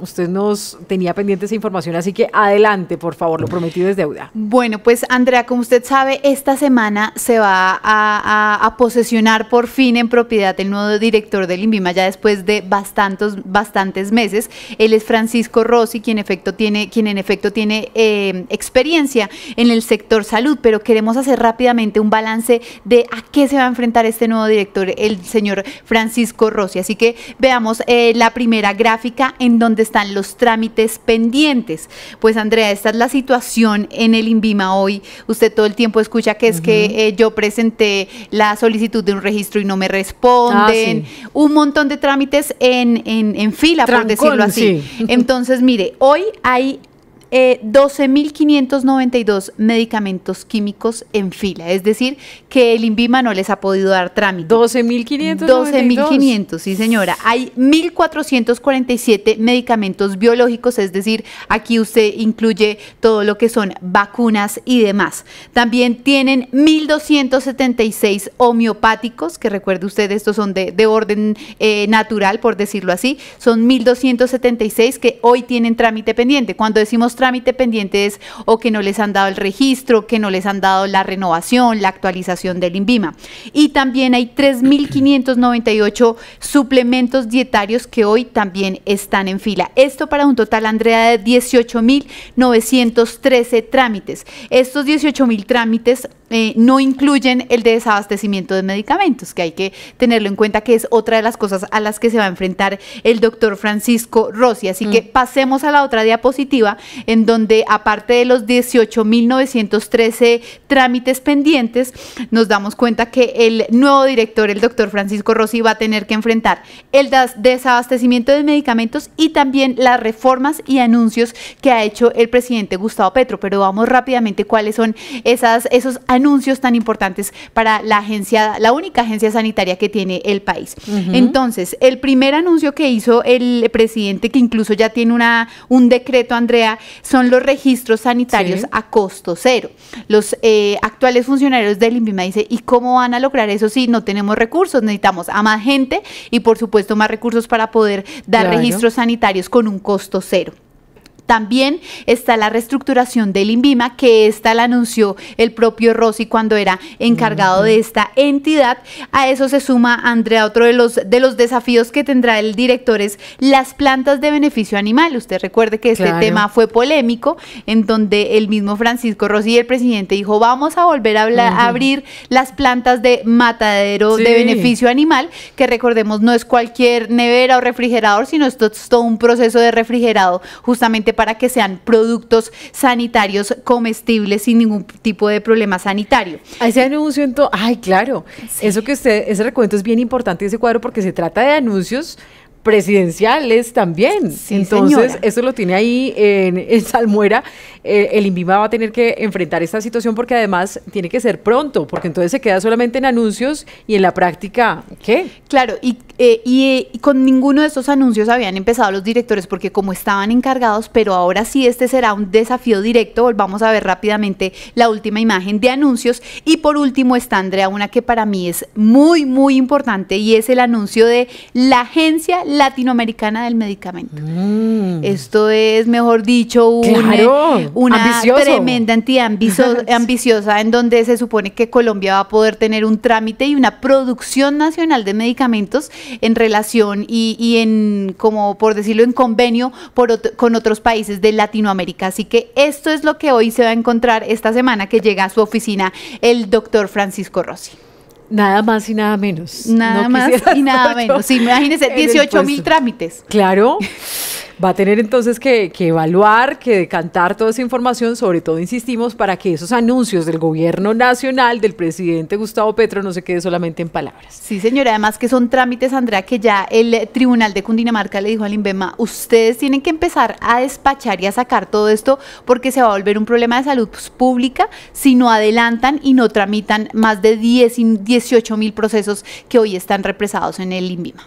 Usted nos tenía pendiente esa información, así que adelante, por favor, lo prometido es deuda. Bueno, pues Andrea, como usted sabe, esta semana se va a, posesionar por fin en propiedad el nuevo director del INVIMA, ya después de bastantes, bastantes meses. Él es Francisco Rossi, quien, efecto tiene, quien en efecto tiene eh, experiencia en el sector salud, pero queremos hacer rápidamente un balance de a qué se va a enfrentar este nuevo director, el señor Francisco Rossi. Así que veamos eh, la primera gráfica en donde están los trámites pendientes. Pues Andrea, esta es la situación en el INVIMA hoy. Usted todo el tiempo escucha que es que eh, yo presenté la solicitud de un registro y no me responden. Ah, un montón de trámites en, en, fila, por decirlo así. Entonces, mire, hoy hay 12.592 eh, medicamentos químicos en fila, es decir, que el INVIMA no les ha podido dar trámite. 12.500. 12.500, sí señora. Hay 1.447 medicamentos biológicos, es decir, aquí usted incluye todo lo que son vacunas y demás. También tienen 1.276 homeopáticos, que recuerde usted, estos son de, orden eh, natural, por decirlo así. Son 1.276 que hoy tienen trámite pendiente. Cuando decimos trámite pendientes o que no les han dado el registro, que no les han dado la renovación, la actualización del INVIMA. Y también hay 3.598 suplementos dietarios que hoy también están en fila. Esto para un total, Andrea, de 18.913 trámites. Estos 18.000 trámites eh, no incluyen el desabastecimiento de medicamentos, que hay que tenerlo en cuenta que es otra de las cosas a las que se va a enfrentar el doctor Francisco Rossi. Así que mm. pasemos a la otra diapositiva en donde aparte de los 18.913 trámites pendientes, nos damos cuenta que el nuevo director, el doctor Francisco Rossi, va a tener que enfrentar el desabastecimiento de medicamentos y también las reformas y anuncios que ha hecho el presidente Gustavo Petro. Pero vamos rápidamente cuáles son esos anuncios tan importantes para la agencia, la única agencia sanitaria que tiene el país. Entonces, el primer anuncio que hizo el presidente, que incluso ya tiene una, un decreto, Andrea, son los registros sanitarios a costo cero. Los eh, actuales funcionarios del INVIMA dicen, ¿y cómo van a lograr eso si no tenemos recursos? Necesitamos a más gente y por supuesto más recursos para poder dar registros sanitarios con un costo cero. También está la reestructuración del INVIMA, que esta la anunció el propio Rossi cuando era encargado de esta entidad. A eso se suma, Andrea, otro de los, de los desafíos que tendrá el director es las plantas de beneficio animal. Usted recuerde que este tema fue polémico, en donde el mismo Francisco Rossi, el presidente, dijo, vamos a volver a, abrir las plantas de matadero de beneficio animal, que recordemos no es cualquier nevera o refrigerador, sino es todo un proceso de refrigerado justamente para que sean productos sanitarios comestibles sin ningún tipo de problema sanitario. Ese anuncio, ay, claro, eso que usted, ese recuento es bien importante, ese cuadro, porque se trata de anuncios presidenciales también. Entonces, eso lo tiene ahí en, en Salmuera el INVIMA va a tener que enfrentar esta situación porque además tiene que ser pronto, porque entonces se queda solamente en anuncios y en la práctica, ¿qué? Claro, y, eh, eh, y con ninguno de estos anuncios habían empezado los directores porque como estaban encargados, pero ahora sí este será un desafío directo. Volvamos a ver rápidamente la última imagen de anuncios. Y por último está, Andrea, una que para mí es muy, muy importante y es el anuncio de la Agencia Latinoamericana del Medicamento. Mm. Esto es, mejor dicho, un, claro. Eh, una tremenda entidad ambiciosa en donde se supone que Colombia va a poder tener un trámite y una producción nacional de medicamentos en relación y, y en, como por decirlo, en convenio con otros países de Latinoamérica. Así que esto es lo que hoy se va a encontrar esta semana que llega a su oficina el doctor Francisco Rossi. Nada más y nada menos. Nada más y nada menos. Imagínese, 18 mil trámites. Claro. va a tener entonces que, evaluar, que decantar toda esa información, sobre todo, insistimos, para que esos anuncios del gobierno nacional, del presidente Gustavo Petro, no se quede solamente en palabras. Sí, señora, además que son trámites, Andrea, que ya el Tribunal de Cundinamarca le dijo al Inbema, ustedes tienen que empezar a despachar y a sacar todo esto porque se va a volver un problema de salud pública si no adelantan y no tramitan más de 10, 18 mil procesos que hoy están represados en el INVIMA.